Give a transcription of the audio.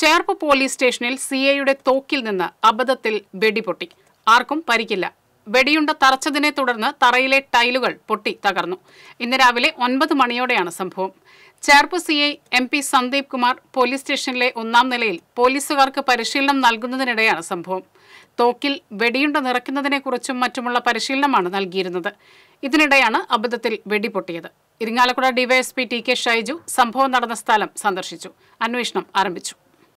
Cherpu police സ്റ്റേഷനിൽ C എയുടെ തോക്കിൽ നിന്ന് അബദ്ധത്തിൽ വെടിപൊട്ടി ആർക്കും പരിക്കില്ല വെടിയുണ്ട തറച്ചതിനെ തുടർന്ന് തറയിലെ ടൈലുകൾ പൊട്ടി തകർന്നു ഇന്ന് രാവിലെ ഒൻപത് മണിയോടെയാണ് സംഭവം Cherpu C I M P Sandeep Kumar police സ്റ്റേഷനിലെ ഒന്നാം നിലയിൽ പോലീസുകാർക്ക് പരിശീലനം നൽകുന്നതിനിടെയാണ് സംഭവം തോക്കിൽ വെടിയുണ്ട കുറിച്ചും മറ്റുമുള്ള പരിശീലനമാണ് നൽകിയിരുന്നത് ഇതിനിടെയാണ് അബദ്ധത്തിൽ വെടിപൊട്ടിയത് Irinjalakuda DYSP T K Shaiju സംഭവം നടന്ന സ്ഥലം സന്ദർശിച്ചു അന്വേഷണം ആരംഭിച്ചു